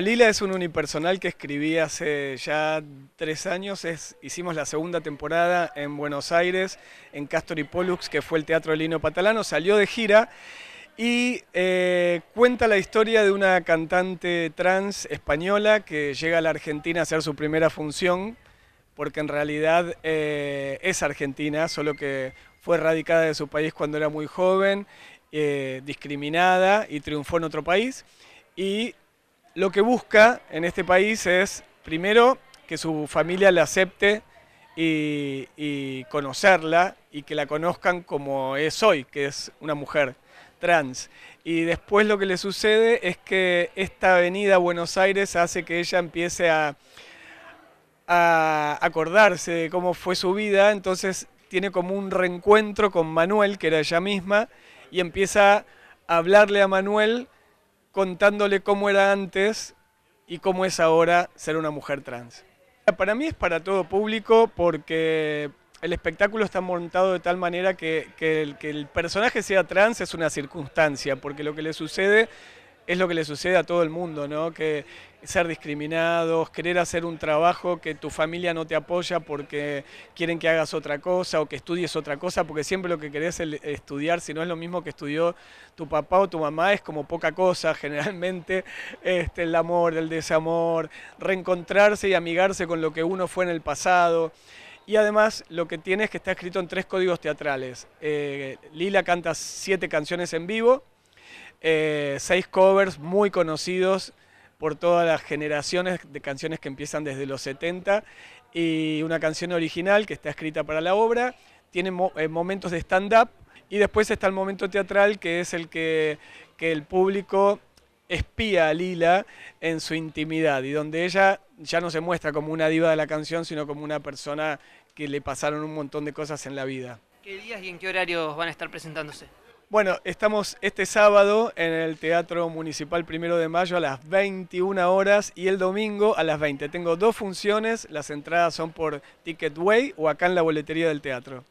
Lila es un unipersonal que escribí hace ya tres años. hicimos la segunda temporada en Buenos Aires, en Castor y Pollux, que fue el Teatro Lino Patalano. Salió de gira y eh, cuenta la historia de una cantante trans española que llega a la Argentina a hacer su primera función, porque en realidad eh, es argentina, solo que fue radicada de su país cuando era muy joven, eh, discriminada y triunfó en otro país y lo que busca en este país es, primero, que su familia la acepte y, conocerla y que la conozcan como es hoy, que es una mujer trans. Y después lo que le sucede es que esta avenida a Buenos Aires hace que ella empiece a, a acordarse de cómo fue su vida, entonces tiene como un reencuentro con Manuel, que era ella misma, y empieza a hablarle a Manuel contándole cómo era antes y cómo es ahora ser una mujer trans. Para mí es para todo público porque el espectáculo está montado de tal manera que, el, que el personaje sea trans es una circunstancia, porque lo que le sucede es lo que le sucede a todo el mundo, ¿no? Que ser discriminados, querer hacer un trabajo que tu familia no te apoya porque quieren que hagas otra cosa o que estudies otra cosa, porque siempre lo que querés es estudiar, si no es lo mismo que estudió tu papá o tu mamá, es como poca cosa generalmente, este, el amor, el desamor, reencontrarse y amigarse con lo que uno fue en el pasado. Y además lo que tiene es que está escrito en tres códigos teatrales. Eh, Lila canta siete canciones en vivo, eh, seis covers muy conocidos por todas las generaciones de canciones que empiezan desde los 70 y una canción original que está escrita para la obra. Tiene eh, momentos de stand-up y después está el momento teatral que es el que, el público espía a Lila en su intimidad y donde ella ya no se muestra como una diva de la canción, sino como una persona que le pasaron un montón de cosas en la vida. ¿Qué días y en qué horarios van a estar presentándose? Bueno, estamos este sábado en el Teatro Municipal Primero de Mayo a las 21 horas y el domingo a las 20. Tengo dos funciones, las entradas son por Ticketway o acá en la boletería del teatro.